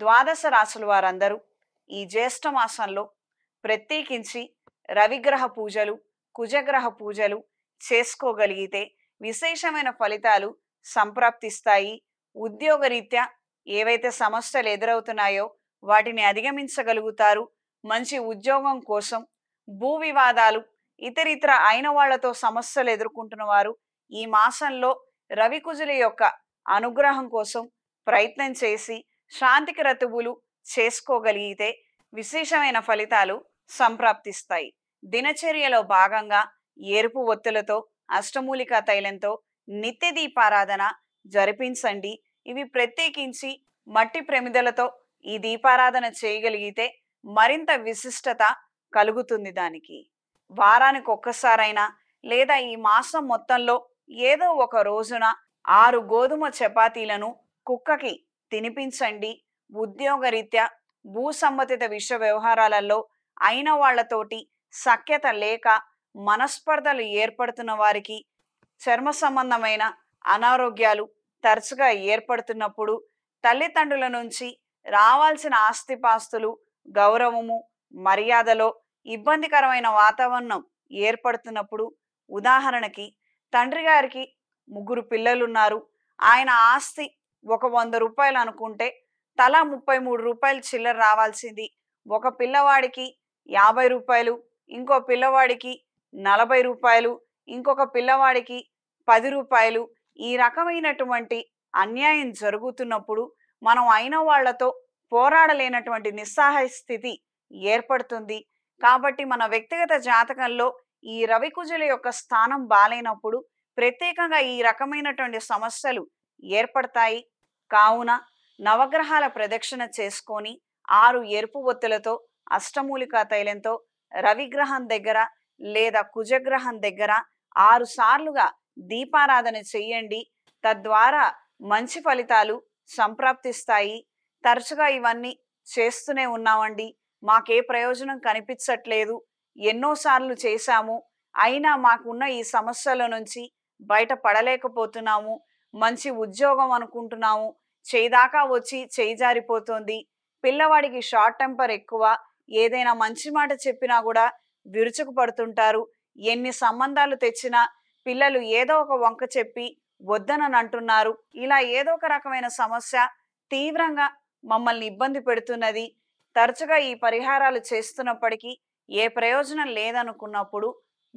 ద్వాదశ రాసుల వారందరూ ఈ జ్యేష్ఠ మాసంలో ప్రత్యేకించి రవిగ్రహ పూజలు కుజగ్రహ పూజలు చేసుకోగలిగితే విశేషమైన ఫలితాలు సంప్రాప్తిస్తాయి ఉద్యోగరీత్యా ఏవైతే సమస్యలు ఎదురవుతున్నాయో వాటిని అధిగమించగలుగుతారు మంచి ఉద్యోగం కోసం భూ వివాదాలు ఇతరితర అయిన వాళ్లతో సమస్యలు ఎదుర్కొంటున్న వారు ఈ మాసంలో రవికుజుల యొక్క అనుగ్రహం కోసం ప్రయత్నం చేసి శాంతి రతువులు చేసుకోగలిగితే విశేషమైన ఫలితాలు సంప్రాప్తిస్తాయి దినచర్యలో భాగంగా ఎరుపు ఒత్తులతో అష్టమూలికా తైలంతో నిత్య దీపారాధన జరిపించండి ఇవి ప్రత్యేకించి మట్టి ప్రమిదలతో ఈ దీపారాధన చేయగలిగితే మరింత విశిష్టత కలుగుతుంది దానికి వారానికి ఒక్కసారైనా లేదా ఈ మాసం మొత్తంలో ఏదో ఒక రోజున ఆరు గోధుమ చపాతీలను కుక్కకి తినిపించండి ఉద్యోగరీత్యా భూ సంబంధిత విషయ వ్యవహారాలలో అయిన వాళ్లతోటి సఖ్యత లేక మనస్పర్ధలు ఏర్పడుతున్న వారికి చర్మ సంబంధమైన అనారోగ్యాలు తరచుగా ఏర్పడుతున్నప్పుడు తల్లిదండ్రుల నుంచి రావాల్సిన ఆస్తిపాస్తులు గౌరవము మర్యాదలో ఇబ్బందికరమైన వాతావరణం ఏర్పడుతున్నప్పుడు ఉదాహరణకి తండ్రి గారికి ముగ్గురు పిల్లలున్నారు ఆయన ఆస్తి ఒక వంద రూపాయలు అనుకుంటే తలా ముప్పై మూడు రూపాయలు చిల్లర రావాల్సింది ఒక పిల్లవాడికి యాభై రూపాయలు ఇంకో పిల్లవాడికి నలభై రూపాయలు ఇంకొక పిల్లవాడికి పది రూపాయలు ఈ రకమైనటువంటి అన్యాయం జరుగుతున్నప్పుడు మనం అయిన వాళ్లతో పోరాడలేనటువంటి నిస్సహాయ స్థితి ఏర్పడుతుంది కాబట్టి మన వ్యక్తిగత జాతకంలో ఈ రవికుజుల యొక్క స్థానం బాలైనప్పుడు ప్రత్యేకంగా ఈ రకమైనటువంటి సమస్యలు ఏర్పడతాయి కావున నవగ్రహాల ప్రదక్షిణ చేసుకొని ఆరు ఎరుపు ఒత్తులతో అష్టమూలికా తైలంతో రవిగ్రహం దగ్గర లేదా కుజగ్రహం దగ్గర ఆరు సార్లుగా దీపారాధన చెయ్యండి తద్వారా మంచి ఫలితాలు సంప్రాప్తిస్తాయి తరచుగా ఇవన్నీ చేస్తూనే ఉన్నామండి మాకే ప్రయోజనం కనిపించట్లేదు ఎన్నోసార్లు చేశాము అయినా మాకున్న ఈ సమస్యల నుంచి బయటపడలేకపోతున్నాము మంచి ఉద్యోగం అనుకుంటున్నాము చేయిదాకా వచ్చి చేయి జారిపోతుంది పిల్లవాడికి షార్ట్ టెంపర్ ఎక్కువ ఏదైనా మంచి మాట చెప్పినా కూడా విరుచుకు పడుతుంటారు ఎన్ని సంబంధాలు తెచ్చినా పిల్లలు ఏదో ఒక వంక చెప్పి వద్దనని అంటున్నారు ఇలా ఏదో ఒక రకమైన సమస్య తీవ్రంగా మమ్మల్ని ఇబ్బంది పెడుతున్నది తరచుగా ఈ పరిహారాలు చేస్తున్నప్పటికీ ఏ ప్రయోజనం లేదనుకున్నప్పుడు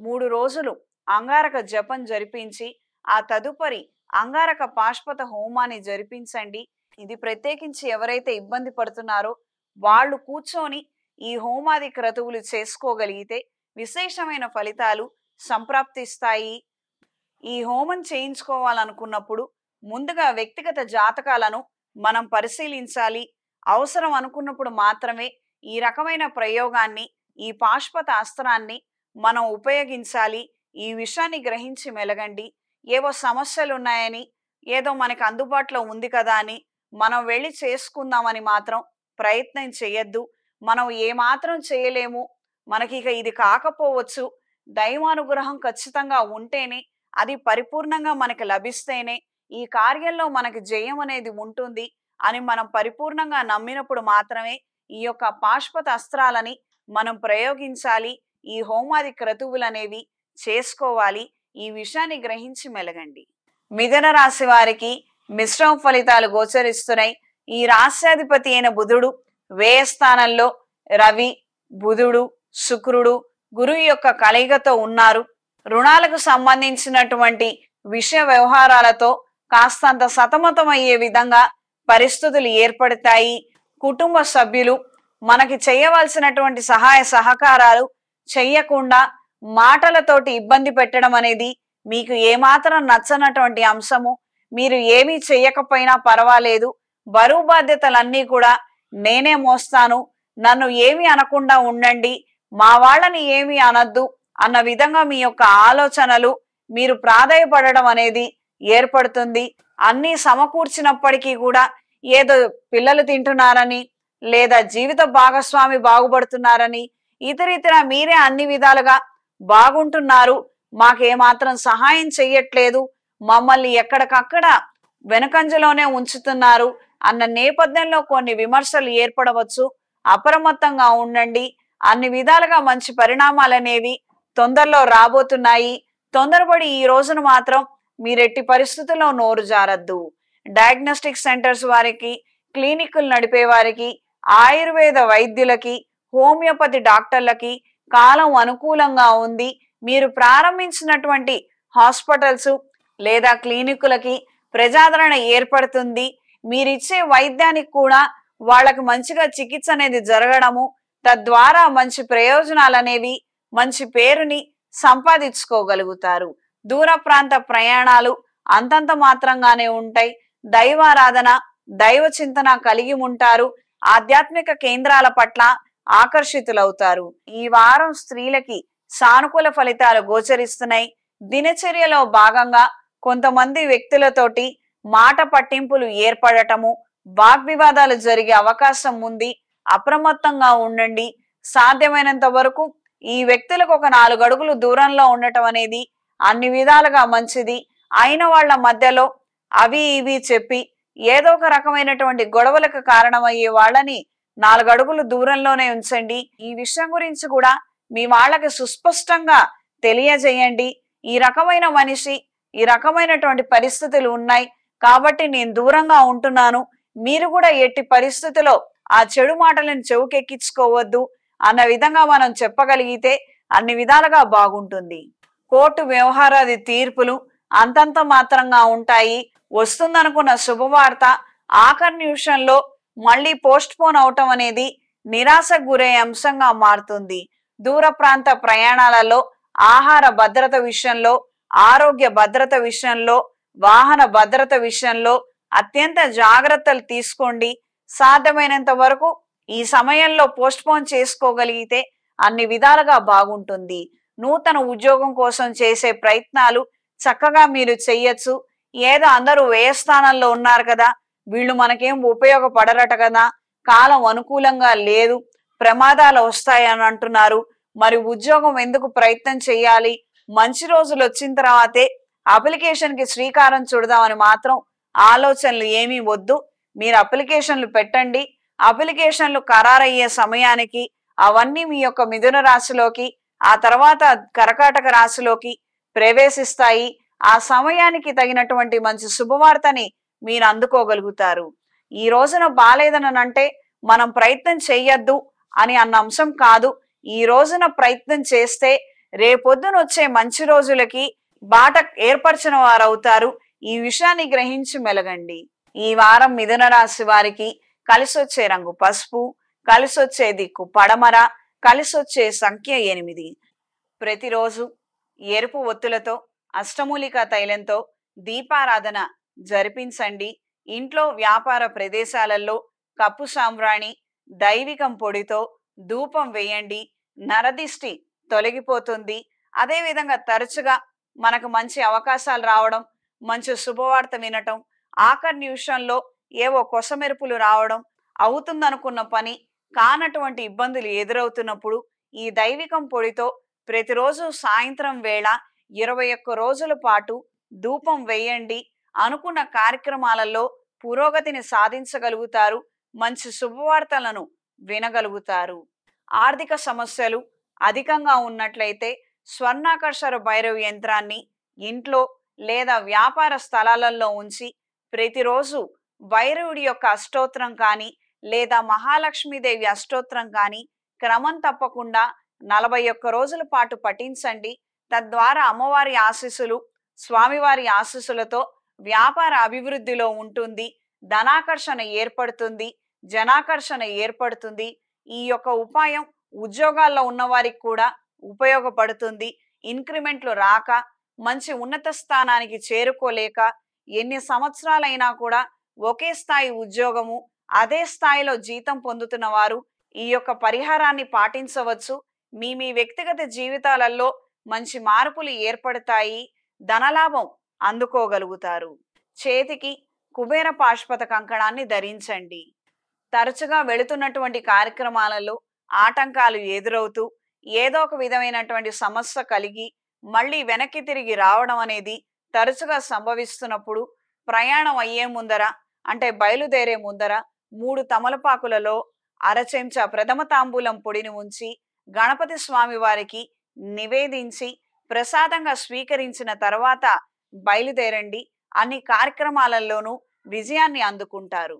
మూడు రోజులు అంగారక జపం జరిపించి ఆ తదుపరి అంగారక పాశ్పత హోమాన్ని జరిపించండి ఇది ప్రత్యేకించి ఎవరైతే ఇబ్బంది పడుతున్నారో వాళ్ళు కూర్చొని ఈ హోమాది క్రతువులు చేసుకోగలిగితే విశేషమైన ఫలితాలు సంప్రాప్తిస్తాయి ఈ హోమం చేయించుకోవాలనుకున్నప్పుడు ముందుగా వ్యక్తిగత జాతకాలను మనం పరిశీలించాలి అవసరం అనుకున్నప్పుడు మాత్రమే ఈ రకమైన ప్రయోగాన్ని ఈ పాశ్పత అస్త్రాన్ని మనం ఉపయోగించాలి ఈ విషయాన్ని గ్రహించి మెలగండి ఏవో సమస్యలు ఉన్నాయని ఏదో మనకి అందుబాటులో ఉంది కదా అని మనం వెళ్ళి చేసుకుందామని మాత్రం ప్రయత్నం చేయొద్దు మనం ఏమాత్రం చేయలేము మనకి ఇక ఇది కాకపోవచ్చు దైవానుగ్రహం ఖచ్చితంగా ఉంటేనే అది పరిపూర్ణంగా మనకి లభిస్తేనే ఈ కార్యంలో మనకి జయం అనేది ఉంటుంది అని మనం పరిపూర్ణంగా నమ్మినప్పుడు మాత్రమే ఈ యొక్క పాశ్వత అస్త్రాలని మనం ప్రయోగించాలి ఈ హోమాది క్రతువులనేవి చేసుకోవాలి ఈ విషయాన్ని గ్రహించి మెలగండి మిథున రాశి వారికి మిశ్రమ ఫలితాలు గోచరిస్తున్నాయి ఈ రాశ్యాధిపతి అయిన బుధుడు వేయస్థానంలో స్థానంలో రవి బుధుడు శుక్రుడు గురువు యొక్క కలయికతో ఉన్నారు రుణాలకు సంబంధించినటువంటి విషయ వ్యవహారాలతో కాస్తంత సతమతమయ్యే విధంగా పరిస్థితులు ఏర్పడతాయి కుటుంబ సభ్యులు మనకి చేయవలసినటువంటి సహాయ సహకారాలు చెయ్యకుండా మాటలతోటి ఇబ్బంది పెట్టడం అనేది మీకు ఏమాత్రం నచ్చనటువంటి అంశము మీరు ఏమీ చేయకపోయినా పర్వాలేదు బరువు బాధ్యతలన్నీ కూడా నేనే మోస్తాను నన్ను ఏమి అనకుండా ఉండండి మా వాళ్ళని ఏమి అనద్దు అన్న విధంగా మీ యొక్క ఆలోచనలు మీరు ప్రాధాయపడడం అనేది ఏర్పడుతుంది అన్నీ సమకూర్చినప్పటికీ కూడా ఏదో పిల్లలు తింటున్నారని లేదా జీవిత భాగస్వామి బాగుపడుతున్నారని ఇతరితర మీరే అన్ని విధాలుగా బాగుంటున్నారు మాకేమాత్రం సహాయం చెయ్యట్లేదు మమ్మల్ని ఎక్కడికక్కడ వెనకంజలోనే ఉంచుతున్నారు అన్న నేపథ్యంలో కొన్ని విమర్శలు ఏర్పడవచ్చు అప్రమత్తంగా ఉండండి అన్ని విధాలుగా మంచి పరిణామాలు అనేవి తొందరలో రాబోతున్నాయి తొందరపడి ఈ రోజును మాత్రం మీరెట్టి పరిస్థితుల్లో నోరు జారద్దు డయాగ్నోస్టిక్ సెంటర్స్ వారికి క్లినిక్లు నడిపే వారికి ఆయుర్వేద వైద్యులకి హోమియోపతి డాక్టర్లకి కాలం అనుకూలంగా ఉంది మీరు ప్రారంభించినటువంటి హాస్పిటల్స్ లేదా క్లినిక్లకి ప్రజాదరణ ఏర్పడుతుంది మీరిచ్చే వైద్యానికి కూడా వాళ్ళకి మంచిగా చికిత్స అనేది జరగడము తద్వారా మంచి ప్రయోజనాలు అనేవి మంచి పేరుని సంపాదించుకోగలుగుతారు దూర ప్రాంత ప్రయాణాలు అంతంత మాత్రంగానే ఉంటాయి దైవారాధన దైవ చింతన కలిగి ఉంటారు ఆధ్యాత్మిక కేంద్రాల పట్ల ఆకర్షితులవుతారు ఈ వారం స్త్రీలకి సానుకూల ఫలితాలు గోచరిస్తున్నాయి దినచర్యలో భాగంగా కొంతమంది వ్యక్తులతోటి మాట పట్టింపులు ఏర్పడటము వాగ్వివాదాలు జరిగే అవకాశం ఉంది అప్రమత్తంగా ఉండండి సాధ్యమైనంత వరకు ఈ వ్యక్తులకు ఒక నాలుగు అడుగులు దూరంలో ఉండటం అనేది అన్ని విధాలుగా మంచిది అయిన వాళ్ళ మధ్యలో అవి ఇవి చెప్పి ఏదో ఒక రకమైనటువంటి గొడవలకు కారణమయ్యే వాళ్ళని నాలుగు అడుగులు దూరంలోనే ఉంచండి ఈ విషయం గురించి కూడా మీ వాళ్ళకి సుస్పష్టంగా తెలియజేయండి ఈ రకమైన మనిషి ఈ రకమైనటువంటి పరిస్థితులు ఉన్నాయి కాబట్టి నేను దూరంగా ఉంటున్నాను మీరు కూడా ఎట్టి పరిస్థితిలో ఆ చెడు మాటలను చెవుకెక్కించుకోవద్దు అన్న విధంగా మనం చెప్పగలిగితే అన్ని విధాలుగా బాగుంటుంది కోర్టు వ్యవహారాది తీర్పులు అంతంత మాత్రంగా ఉంటాయి వస్తుందనుకున్న శుభవార్త ఆఖరి నిమిషంలో మళ్ళీ పోస్ట్ పోన్ అవటం అనేది నిరాశకు గురే అంశంగా మారుతుంది దూర ప్రాంత ప్రయాణాలలో ఆహార భద్రత విషయంలో ఆరోగ్య భద్రత విషయంలో వాహన భద్రత విషయంలో అత్యంత జాగ్రత్తలు తీసుకోండి సాధ్యమైనంత వరకు ఈ సమయంలో పోస్ట్ పోన్ చేసుకోగలిగితే అన్ని విధాలుగా బాగుంటుంది నూతన ఉద్యోగం కోసం చేసే ప్రయత్నాలు చక్కగా మీరు చెయ్యొచ్చు ఏదో అందరూ వ్యయస్థానంలో ఉన్నారు కదా వీళ్ళు మనకేం ఉపయోగపడరట కదా కాలం అనుకూలంగా లేదు ప్రమాదాలు వస్తాయని అంటున్నారు మరి ఉద్యోగం ఎందుకు ప్రయత్నం చేయాలి మంచి రోజులు వచ్చిన తర్వాతే అప్లికేషన్కి శ్రీకారం చూడదామని మాత్రం ఆలోచనలు ఏమీ వద్దు మీరు అప్లికేషన్లు పెట్టండి అప్లికేషన్లు ఖరారయ్యే సమయానికి అవన్నీ మీ యొక్క మిథున రాశిలోకి ఆ తర్వాత కరకాటక రాశిలోకి ప్రవేశిస్తాయి ఆ సమయానికి తగినటువంటి మంచి శుభవార్తని మీరు అందుకోగలుగుతారు ఈ రోజున బాగాలేదని అంటే మనం ప్రయత్నం చెయ్యొద్దు అని అన్న అంశం కాదు ఈ రోజున ప్రయత్నం చేస్తే రేపొద్దున వచ్చే మంచి రోజులకి బాట ఏర్పరిచిన వారు అవుతారు ఈ విషయాన్ని గ్రహించి మెలగండి ఈ వారం మిథున రాశి వారికి వచ్చే రంగు పసుపు కలిసొచ్చే దిక్కు పడమర కలిసి వచ్చే సంఖ్య ఎనిమిది ప్రతిరోజు ఎరుపు ఒత్తులతో అష్టమూలికా తైలంతో దీపారాధన జరిపించండి ఇంట్లో వ్యాపార ప్రదేశాలలో కప్పు సాంబ్రాణి దైవికం పొడితో ధూపం వేయండి నరదిష్టి తొలగిపోతుంది అదేవిధంగా తరచుగా మనకు మంచి అవకాశాలు రావడం మంచి శుభవార్త వినటం ఆఖరి నిమిషంలో ఏవో కొసమెరుపులు రావడం అవుతుందనుకున్న పని కానటువంటి ఇబ్బందులు ఎదురవుతున్నప్పుడు ఈ దైవికం పొడితో ప్రతిరోజు సాయంత్రం వేళ ఇరవై ఒక్క రోజుల పాటు ధూపం వేయండి అనుకున్న కార్యక్రమాలలో పురోగతిని సాధించగలుగుతారు మంచి శుభవార్తలను వినగలుగుతారు ఆర్థిక సమస్యలు అధికంగా ఉన్నట్లయితే స్వర్ణాకర్షర భైరవ యంత్రాన్ని ఇంట్లో లేదా వ్యాపార స్థలాలలో ఉంచి ప్రతిరోజు భైరవుడి యొక్క అష్టోత్రం కానీ లేదా మహాలక్ష్మీదేవి అష్టోత్రం కానీ క్రమం తప్పకుండా నలభై ఒక్క రోజుల పాటు పఠించండి తద్వారా అమ్మవారి ఆశీస్సులు స్వామివారి ఆశీస్సులతో వ్యాపార అభివృద్ధిలో ఉంటుంది ధనాకర్షణ ఏర్పడుతుంది జనాకర్షణ ఏర్పడుతుంది ఈ యొక్క ఉపాయం ఉద్యోగాల్లో ఉన్నవారికి కూడా ఉపయోగపడుతుంది ఇంక్రిమెంట్లు రాక మంచి ఉన్నత స్థానానికి చేరుకోలేక ఎన్ని సంవత్సరాలైనా కూడా ఒకే స్థాయి ఉద్యోగము అదే స్థాయిలో జీతం పొందుతున్న వారు ఈ యొక్క పరిహారాన్ని పాటించవచ్చు మీ మీ వ్యక్తిగత జీవితాలలో మంచి మార్పులు ఏర్పడతాయి ధనలాభం అందుకోగలుగుతారు చేతికి కుబేర పాశ్పత కంకణాన్ని ధరించండి తరచుగా వెళుతున్నటువంటి కార్యక్రమాలలో ఆటంకాలు ఎదురవుతూ ఏదో ఒక విధమైనటువంటి సమస్య కలిగి మళ్ళీ వెనక్కి తిరిగి రావడం అనేది తరచుగా సంభవిస్తున్నప్పుడు ప్రయాణం అయ్యే ముందర అంటే బయలుదేరే ముందర మూడు తమలపాకులలో అరచెంచా ప్రథమ తాంబూలం పొడిని ఉంచి గణపతి స్వామి వారికి నివేదించి ప్రసాదంగా స్వీకరించిన తర్వాత బయలుదేరండి అన్ని కార్యక్రమాలలోనూ విజయాన్ని అందుకుంటారు